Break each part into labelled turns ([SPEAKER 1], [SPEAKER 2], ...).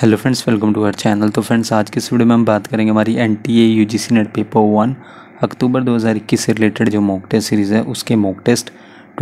[SPEAKER 1] hello friends welcome to our channel तो friends आज के इस वीडियो में हम बात करेंगे हमारी N T A U G C NET paper one October 2021 से रिलेटेड जो मॉक टेस्ट सीरीज़ है उसके मॉक टेस्ट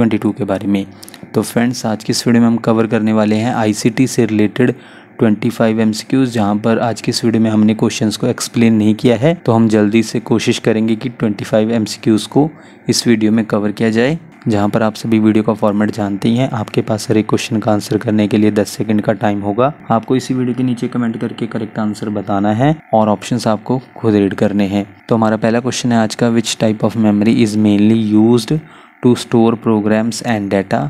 [SPEAKER 1] 22 के बारे में तो फ्रेंड्स आज की इस वीडियो में हम कवर करने वाले हैं आईसीटी से related 25 five M C Qs जहाँ पर आज की इस वीडियो में हमने क्वेश्चन को एक्सप्लेन नहीं किया है तो हम जल्दी से कोशिश करेंगे कि twenty five M C Qs को इस वीडियो में कवर किया जाए जहाँ पर आप सभी वीडियो का फॉर्मेट जानते ही हैं आपके पास हर एक क्वेश्चन का आंसर करने के लिए 10 सेकंड का टाइम होगा आपको इसी वीडियो के नीचे कमेंट करके करेक्ट आंसर बताना है और ऑप्शन आपको खुद रीड करने हैं तो हमारा पहला क्वेश्चन है आज का which type of memory is mainly use to store programs and data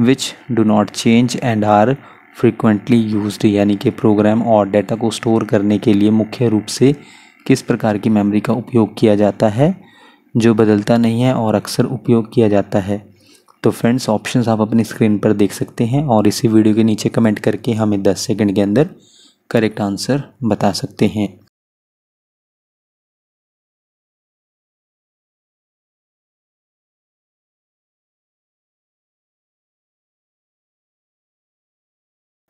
[SPEAKER 1] which do not change and are frequently use यानी कि प्रोग्राम और डाटा को स्टोर करने के लिए मुख्य रूप से किस प्रकार की मेमरी का उपयोग किया जाता है जो बदलता नहीं है और अक्सर उपयोग किया जाता है तो फ्रेंड्स ऑप्शंस आप अपनी स्क्रीन पर देख सकते हैं और इसी वीडियो के नीचे कमेंट करके हमें 10 सेकंड के अंदर
[SPEAKER 2] करेक्ट आंसर बता सकते हैं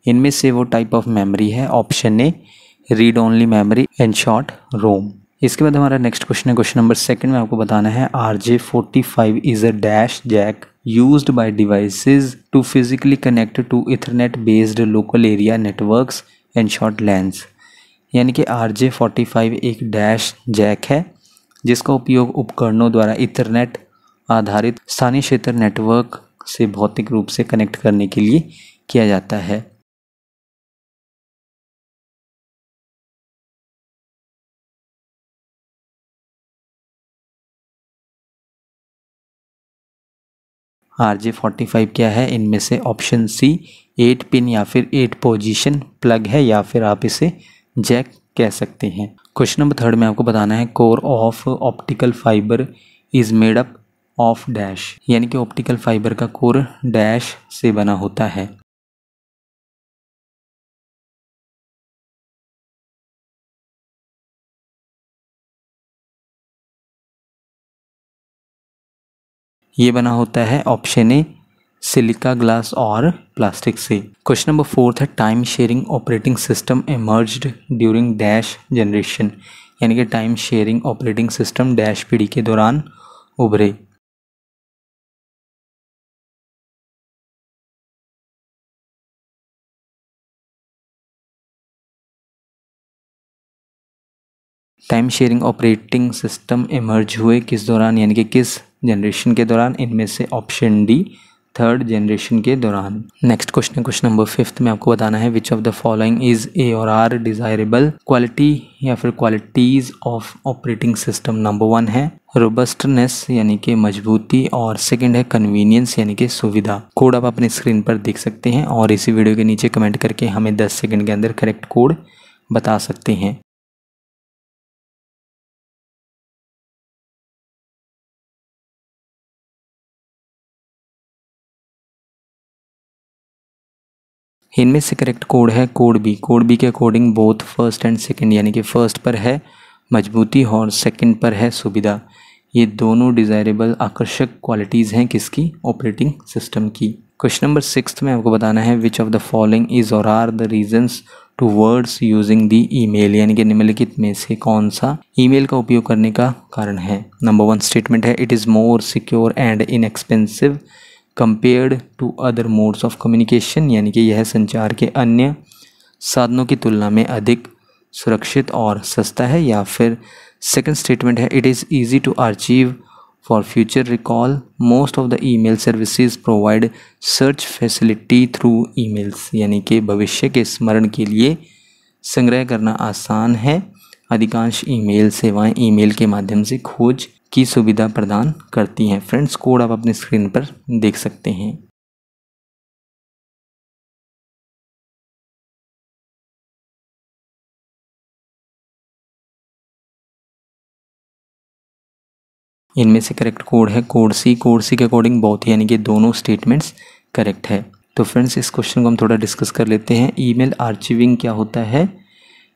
[SPEAKER 2] इनमें से वो टाइप ऑफ मेमोरी है
[SPEAKER 1] option A read only memory and short ROM इसके बाद हमारा नेक्स्ट क्वेश्चन है क्वेश्चन नंबर सेकंड में आपको बताना है R J forty five is a dash jack use by devices to physically connect to Ethernet based local area networks and short LANs यानी कि आर जे फोर्टी फाइव एक dash jack है जिसका उपयोग उपकरणों द्वारा इथरनेट आधारित स्थानीय क्षेत्र नेटवर्क से
[SPEAKER 2] भौतिक रूप से कनेक्ट करने के लिए किया जाता है आर जे फोर्टी
[SPEAKER 1] फाइव क्या है इनमें से ऑप्शन सी एट पिन या फिर एट पोजीशन प्लग है या फिर आप इसे जैक कह सकते हैं क्वेश्चन नंबर थर्ड में आपको बताना है core of optical fibre is made up of dash यानी कि ऑप्टिकल फाइबर का कोर
[SPEAKER 2] डैश से बना होता है ये बना होता है ऑप्शन ए
[SPEAKER 1] सिलिका ग्लास और प्लास्टिक से क्वेश्चन नंबर फोर्थ है time sharing operating system emerged during dash generation यानी कि time sharing operating system
[SPEAKER 2] dash पीढ़ी के दौरान उभरे time sharing operating system
[SPEAKER 1] emerge हुए किस दौरान यानी कि किस जनरेशन के दौरान इनमें से ऑप्शन डी थर्ड जनरेशन के दौरान नेक्स्ट क्वेश्चन है क्वेश्चन नंबर फिफ्थ में आपको बताना है which of the following is a or are desirable quality या फिर qualities of operating system number one है रोबस्टनेस यानी कि मजबूती और सेकंड है कन्वीनियंस यानी कि सुविधा कोड आप अपने स्क्रीन पर देख सकते हैं और इसी वीडियो के नीचे कमेंट करके हमें दस सेकेंड के अंदर करेक्ट
[SPEAKER 2] कोड बता सकते हैं इनमें से करेक्ट कोड है कोड बी कोड बी के
[SPEAKER 1] according both first and second यानी कि फर्स्ट पर है मजबूती और सेकंड पर है सुविधा ये दोनों डिज़ायरेबल आकर्षक क्वालिटीज़ हैं किसकी ऑपरेटिंग सिस्टम की क्वेश्चन नंबर सिक्स में आपको बताना है which of the following is or are the reasons towards using the email यानी कि निम्नलिखित में से कौन सा ईमेल का उपयोग करने का कारण है नंबर वन स्टेटमेंट है it is more secure and inexpensive compared to other modes of communication यानी कि यह संचार के अन्य साधनों की तुलना में अधिक सुरक्षित और सस्ता है या फिर सेकंड स्टेटमेंट है it is easy to achieve for future recall most of the email services provide search facility through emails यानी कि भविष्य के स्मरण के लिए संग्रह करना आसान है अधिकांश ईमेल सेवाएं ईमेल के माध्यम से
[SPEAKER 2] खोज की सुविधा प्रदान करती हैं फ्रेंड्स कोड आप अपने स्क्रीन पर देख सकते हैं इनमें से करेक्ट कोड है कोड सी कोड सी के अकॉर्डिंग बहुत ही यानी कि दोनों स्टेटमेंट्स
[SPEAKER 1] करेक्ट है तो फ्रेंड्स इस क्वेश्चन को हम थोड़ा डिस्कस कर लेते हैं ईमेल आर्चिविंग क्या होता है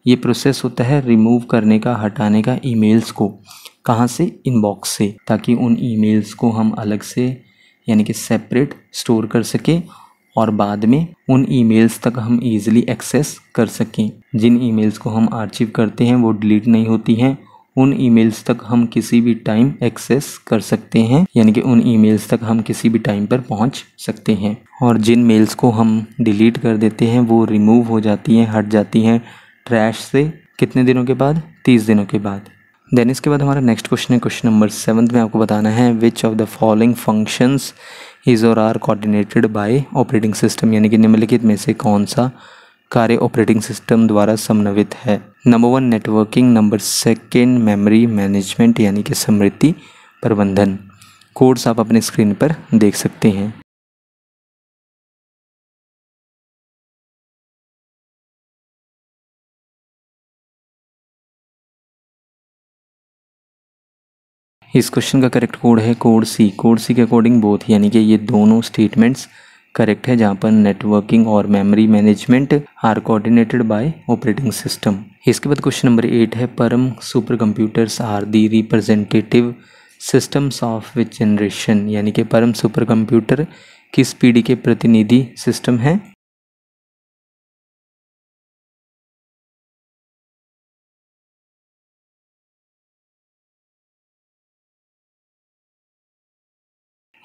[SPEAKER 1] ये प्रोसेस होता है रिमूव करने का हटाने का ईमेल्स को कहाँ से इनबॉक्स से ताकि उन ईमेल्स को हम अलग से यानी कि सेपरेट स्टोर कर सकें और बाद में उन ईमेल्स तक हम इजीली एक्सेस कर सकें जिन ईमेल्स को हम आर्चिव करते हैं वो डिलीट नहीं होती हैं उन ईमेल्स तक हम किसी भी टाइम एक्सेस कर सकते हैं यानी कि उन ईमेल्स तक हम किसी भी टाइम पर पहुंच सकते हैं और जिन मेल्स को हम डिलीट कर देते हैं वो रिमूव हो जाती हैं हट जाती हैं ट्रैश से कितने दिनों के बाद तीस दिनों के बाद देन इसके बाद हमारा नेक्स्ट क्वेश्चन है क्वेश्चन नंबर सेवन्थ में आपको बताना है which of the following functions is और are coordinated by operating system यानी कि निम्नलिखित में से कौन सा कार्य ऑपरेटिंग सिस्टम द्वारा समन्वित है number one networking number second memory management यानी कि
[SPEAKER 2] स्मृति प्रबंधन कोड्स आप अपने स्क्रीन पर देख सकते हैं इस क्वेश्चन का करेक्ट कोड है कोड सी कोड सी के अकॉर्डिंग बोथ यानी कि ये दोनों स्टेटमेंट्स
[SPEAKER 1] करेक्ट है जहाँ पर नेटवर्किंग और memory management are coordinated by operating system इसके बाद क्वेश्चन नंबर एट है Param super computers are the representative systems of which generation यानी कि परम सुपर कंप्यूटर किस
[SPEAKER 2] पीढ़ी के प्रतिनिधि सिस्टम हैं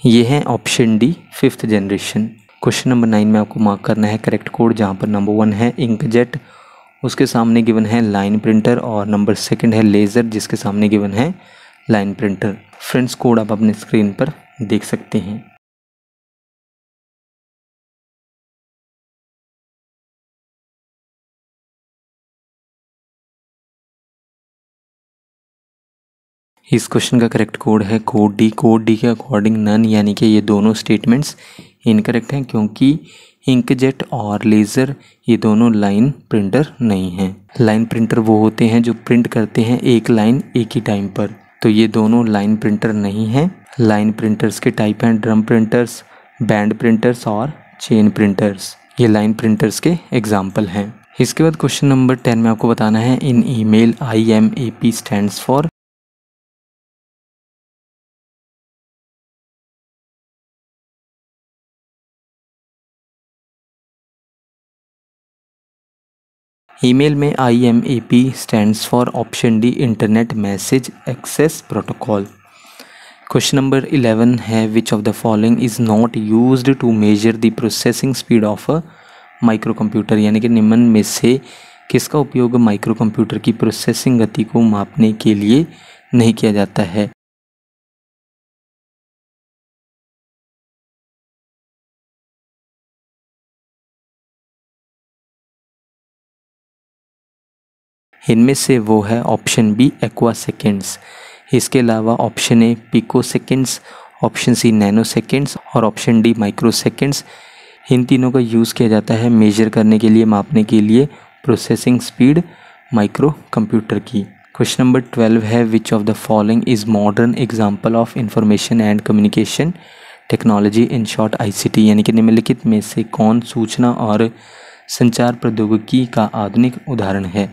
[SPEAKER 2] ये है option D fifth
[SPEAKER 1] generation question number nine में आपको मार्क करना है करेक्ट कोड जहाँ पर नंबर वन है इंकजेट उसके सामने गिवन है लाइन प्रिंटर और नंबर सेकंड है लेज़र जिसके सामने गिवन है
[SPEAKER 2] लाइन प्रिंटर फ्रेंड्स कोड आप अपने स्क्रीन पर देख सकते हैं इस क्वेश्चन का करेक्ट कोड है कोड डी कोड डी के अकॉर्डिंग नन यानी कि ये दोनों स्टेटमेंट्स
[SPEAKER 1] इनकरेक्ट हैं क्योंकि इंकजेट और लेज़र ये दोनों लाइन प्रिंटर नहीं हैं लाइन प्रिंटर वो होते हैं जो प्रिंट करते हैं एक लाइन एक ही टाइम पर तो ये दोनों लाइन प्रिंटर नहीं हैं लाइन प्रिंटर्स के टाइप हैं ड्रम प्रिंटर्स बैंड प्रिंटर्स और चेन प्रिंटर्स ये लाइन प्रिंटर्स के एग्जाम्पल हैं इसके बाद क्वेश्चन
[SPEAKER 2] नंबर टेन में आपको बताना है in email I M A P stand for email में I M A P stands for option D internet message access
[SPEAKER 1] protocol question number eleven है which of the following is not use to measure the processing speed of a micro computer यानी कि निम्न में से
[SPEAKER 2] किसका उपयोग micro computer की processing गति को मापने के लिए नहीं किया जाता है इनमें से वो है ऑप्शन बी एक्वा सेकेंड्स इसके
[SPEAKER 1] अलावा option A pico seconds option C nano seconds और ऑप्शन डी माइक्रो सेकेंड्स इन तीनों का यूज़ किया जाता है मेजर करने के लिए मापने के लिए प्रोसेसिंग स्पीड माइक्रो कंप्यूटर की क्वेश्चन नंबर ट्वेल्व है which of the following is modern example of information and communication technology in short ICT
[SPEAKER 2] यानी कि निम्नलिखित में से कौन सूचना और संचार प्रौद्योगिकी का आधुनिक उदाहरण है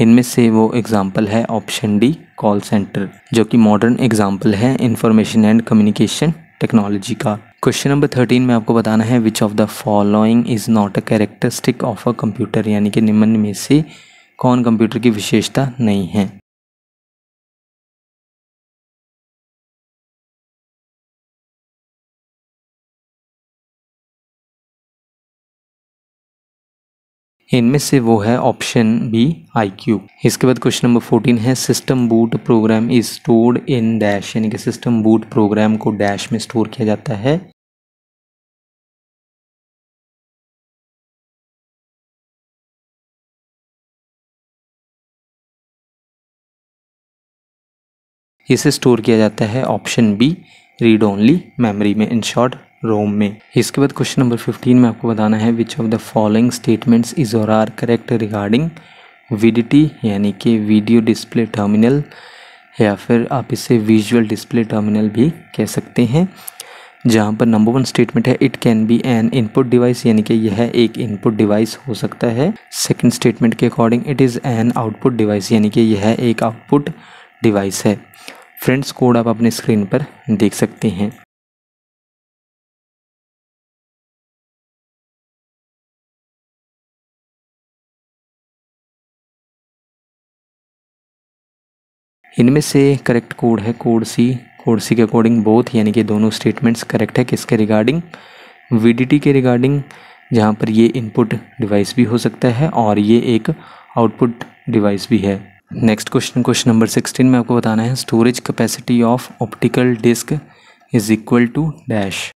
[SPEAKER 2] इनमें से वो एग्ज़ाम्पल है ऑप्शन डी कॉल सेंटर
[SPEAKER 1] जो कि मॉडर्न एग्ज़ाम्पल है इंफॉर्मेशन एंड कम्युनिकेशन टेक्नोलॉजी का क्वेश्चन नंबर थर्टीन में आपको बताना है which of the following is not a characteristic of a computer यानी कि निम्न
[SPEAKER 2] में से कौन कंप्यूटर की विशेषता नहीं है इनमें से वो है ऑप्शन बी आई क्यू इसके बाद क्वेश्चन नंबर फोर्टीन है system boot program is stored in dash यानी कि सिस्टम बूट प्रोग्राम को डैश में स्टोर किया जाता है इसे स्टोर किया जाता है option B read only memory में इन शॉर्ट रोम
[SPEAKER 1] में इसके बाद क्वेश्चन नंबर फिफ्टीन में आपको बताना है which of the following statements is और आर करेक्ट रिगार्डिंग वीडीटी यानी कि वीडियो डिस्प्ले टर्मिनल या फिर आप इसे विजुअल डिस्प्ले टर्मिनल भी कह सकते हैं जहाँ पर नंबर वन स्टेटमेंट है it can be an input device यानी कि यह एक इनपुट डिवाइस हो सकता है सेकंड स्टेटमेंट के according it is an output device यानी कि यह एक आउटपुट डिवाइस है
[SPEAKER 2] फ्रेंड्स कोड आप अपने स्क्रीन पर देख सकते हैं इनमें से
[SPEAKER 1] करेक्ट कोड है कोड सी कोड सी के अकॉर्डिंग बोथ यानी कि दोनों स्टेटमेंट्स करेक्ट है किसके रिगार्डिंग वीडीटी के रिगार्डिंग जहाँ पर ये इनपुट डिवाइस भी हो सकता है और ये एक आउटपुट डिवाइस भी है next question question number sixteen में आपको बताना है
[SPEAKER 2] storage capacity of optical disc is equal to dash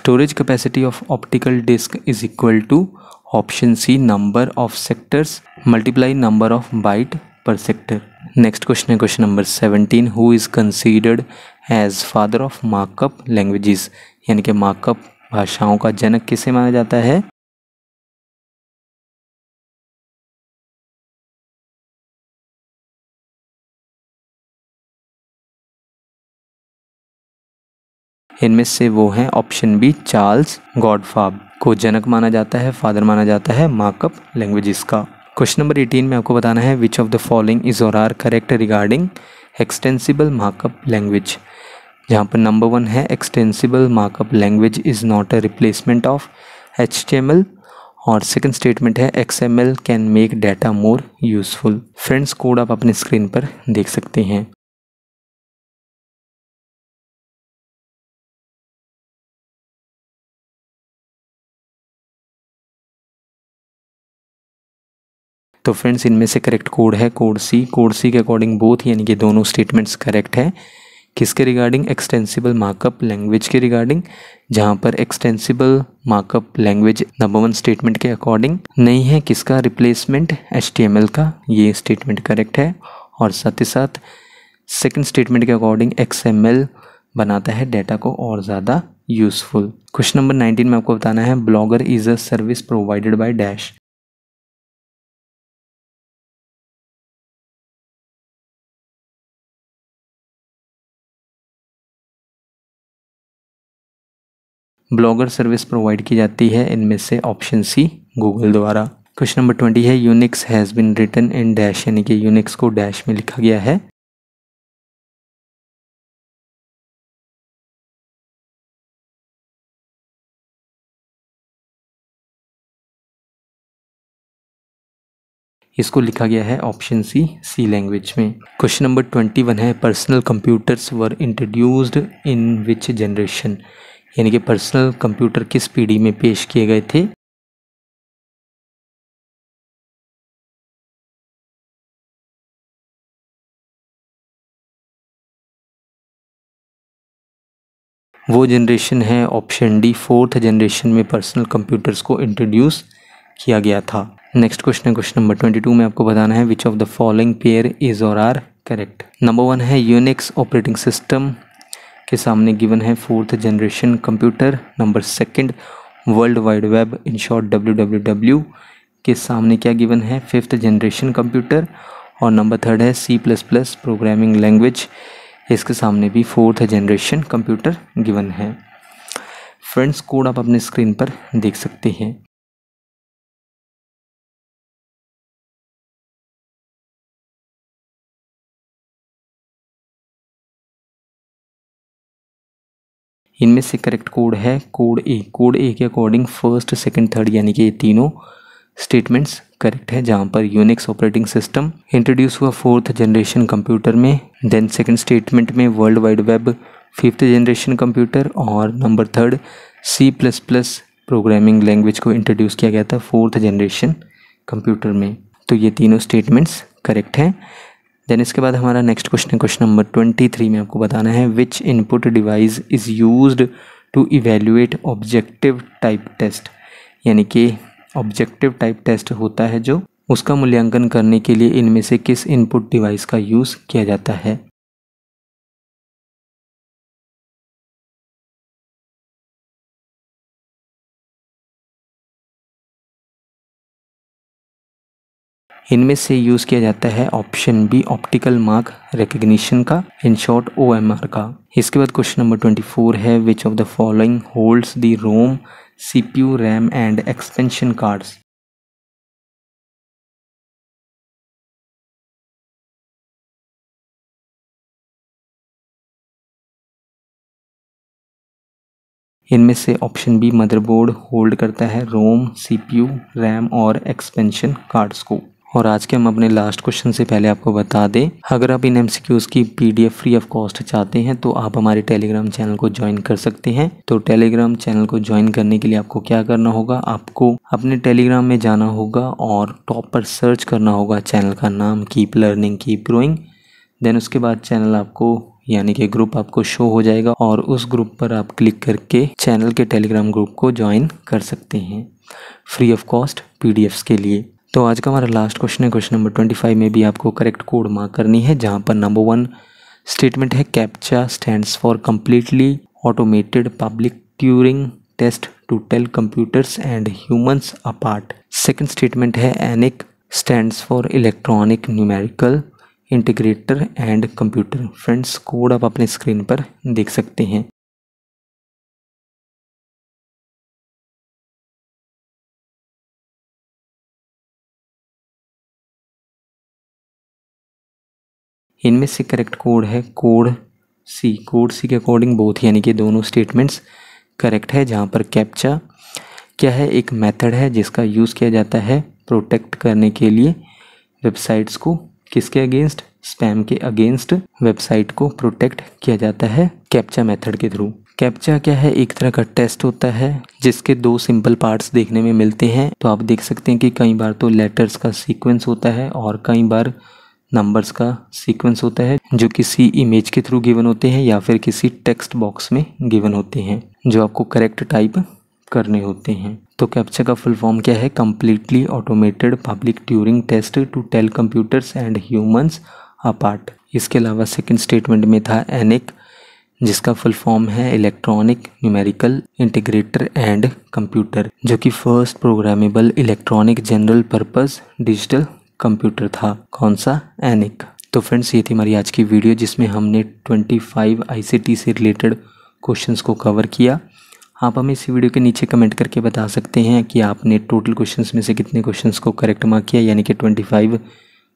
[SPEAKER 2] storage capacity of optical disc is equal to option c number
[SPEAKER 1] of sectors multiply number of byte per sector next question is question number 17 who is considered as father of markup languages यानी कि
[SPEAKER 2] markup भाषाओं का जनक किसे माना जाता है इनमें से वो हैं ऑप्शन
[SPEAKER 1] बी चार्ल्स गॉडफाब को जनक माना जाता है फादर माना जाता है मार्कअप लैंग्वेजेस का क्वेश्चन नंबर 18 में आपको बताना है which of the following is और are correct regarding extensible markup language जहाँ पर नंबर वन है extensible markup language is not a replacement of H और सेकंड स्टेटमेंट है X
[SPEAKER 2] can make data more useful friends code आप अपने screen पर देख सकते हैं तो फ्रेंड्स इनमें से करेक्ट कोड है कोड सी कोड सी के अकॉर्डिंग बोथ यानी कि दोनों
[SPEAKER 1] स्टेटमेंट्स करेक्ट है किसके रिगार्डिंग एक्सटेंसिबल मार्कअप लैंग्वेज के रिगार्डिंग जहाँ पर extensible markup language number one statement के अकॉर्डिंग नहीं है किसका रिप्लेसमेंट एच का ये स्टेटमेंट करेक्ट है और साथ ही साथ सेकेंड स्टेटमेंट के अकॉर्डिंग एक्स बनाता है डेटा को और ज़्यादा यूजफुल
[SPEAKER 2] क्वेश्चन नंबर नाइनटीन में आपको बताना है blogger is a service provided by dash blogger service provide की जाती है इनमें से ऑप्शन सी गूगल द्वारा क्वेश्चन नंबर ट्वेंटी है Unix has been written in dash यानी कि यूनिक्स को डैश में लिखा गया है इसको लिखा गया है ऑप्शन सी सी लैंग्वेज में क्वेश्चन नंबर ट्वेंटी वन
[SPEAKER 1] है personal computers were introduced in which generation यानी कि पर्सनल
[SPEAKER 2] कंप्यूटर किस पीढ़ी में पेश किए गए थे वो जनरेशन है ऑप्शन
[SPEAKER 1] डी फोर्थ जनरेशन में पर्सनल कंप्यूटर्स को इंट्रोड्यूस किया गया था नेक्स्ट क्वेश्चन है क्वेश्चन नंबर ट्वेंटी टू में आपको बताना है which of the following pair is और आर करेक्ट नंबर वन है यूनिक्स ऑपरेटिंग सिस्टम के सामने गिवन है fourth generation computer number second world wide web in short W W W के सामने क्या गिवन है फिफ्थ जनरेशन कंप्यूटर और नंबर थर्ड है C plus plus programming language इसके सामने भी फोर्थ जनरेशन कंप्यूटर गिवन है
[SPEAKER 2] फ्रेंड्स कोड आप अपने स्क्रीन पर देख सकते हैं इनमें से करेक्ट कोड है
[SPEAKER 1] कोड ए कोड ए के अकॉर्डिंग फर्स्ट सेकंड थर्ड यानी कि ये तीनों स्टेटमेंट्स करेक्ट है जहाँ पर यूनिक्स ऑपरेटिंग सिस्टम इंट्रोड्यूस हुआ फोर्थ जनरेशन कंप्यूटर में देन सेकंड स्टेटमेंट में world wide web fifth generation computer और number third C plus plus programming language को इंट्रोड्यूस किया गया था फोर्थ जनरेशन कंप्यूटर में तो ये तीनों स्टेटमेंट्स करेक्ट हैं देन इसके बाद हमारा नेक्स्ट क्वेश्चन है क्वेश्चन नंबर ट्वेंटी थ्री में आपको बताना है which input device is use to evaluate objective type test यानी कि ऑब्जेक्टिव टाइप टेस्ट होता है
[SPEAKER 2] जो उसका मूल्यांकन करने के लिए इनमें से किस इनपुट डिवाइस का यूज़ किया जाता है इनमें से यूज़ किया जाता है option B optical mark recognition
[SPEAKER 1] का इन शॉर्ट ओ का इसके बाद क्वेश्चन नंबर ट्वेंटी फोर है which of the following holds
[SPEAKER 2] the ROM C P U RAM and expansion cards इनमें से ऑप्शन बी मदरबोर्ड होल्ड करता है रोम सीपीयू रैम और एक्सपेंशन
[SPEAKER 1] कार्ड्स को और आज के हम अपने लास्ट क्वेश्चन से पहले आपको बता दें अगर आप इन एम की पीडीएफ फ्री ऑफ कॉस्ट चाहते हैं तो आप हमारे टेलीग्राम चैनल को ज्वाइन कर सकते हैं तो टेलीग्राम चैनल को ज्वाइन करने के लिए आपको क्या करना होगा आपको अपने टेलीग्राम में जाना होगा और टॉप पर सर्च करना होगा चैनल का नाम keep learning keep growing then उसके बाद चैनल आपको यानी कि ग्रुप आपको शो हो जाएगा और उस ग्रुप पर आप क्लिक करके चैनल के टेलीग्राम ग्रुप को ज्वाइन कर सकते हैं फ्री ऑफ कॉस्ट पी के लिए तो आज का हमारा लास्ट क्वेश्चन है क्वेश्चन नंबर ट्वेंटी फाइव में भी आपको करेक्ट कोड मार्क करनी है जहाँ पर नंबर वन स्टेटमेंट है CAPTCHA stands for completely automated public Turing test to tell computers and humans apart second statement है ENIAC stands for electronic numerical integrator and computer
[SPEAKER 2] friends code आप अपने screen पर देख सकते हैं इनमें से करेक्ट कोड
[SPEAKER 1] है कोड सी कोड सी के अकॉर्डिंग बोथ यानी कि दोनों स्टेटमेंट्स करेक्ट है जहाँ पर कैप्चा क्या है एक मेथड है जिसका यूज़ किया जाता है प्रोटेक्ट करने के लिए वेबसाइट्स को किसके अगेंस्ट स्पैम के अगेंस्ट वेबसाइट को प्रोटेक्ट किया जाता है कैप्चा मेथड के थ्रू कैप्चा क्या है एक तरह का टेस्ट होता है जिसके दो सिंपल पार्ट्स देखने में मिलते हैं तो आप देख सकते हैं कि कई बार तो लेटर्स का सीक्वेंस होता है और कई बार नंबर्स का सीक्वेंस होता है जो किसी इमेज के थ्रू गिवन होते हैं या फिर किसी टेक्स्ट बॉक्स में गिवन होते हैं जो आपको करेक्ट टाइप करने होते हैं तो कैप्चा का फुल फॉर्म क्या है completely automated public Turing test to tell computers and humans apart इसके अलावा सेकेंड स्टेटमेंट में था एनिक जिसका फुल फॉर्म है electronic numerical integrator and computer जो कि first programmable electronic general purpose digital computer था कौन सा एनिक तो फ्रेंड्स ये थी हमारी आज की वीडियो जिसमें हमने 25 फाइव से रिलेटेड क्वेश्चंस को कवर किया आप हमें इसी वीडियो के नीचे कमेंट करके बता सकते हैं कि आपने टोटल क्वेश्चंस में से कितने क्वेश्चंस को करेक्ट मार्क किया यानी कि 25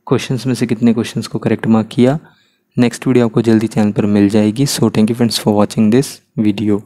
[SPEAKER 1] क्वेश्चन में से कितने क्वेश्चन को करेक्ट मार्क किया नेक्स्ट वीडियो आपको जल्दी चैनल पर मिल जाएगी so thank you friends for watching this video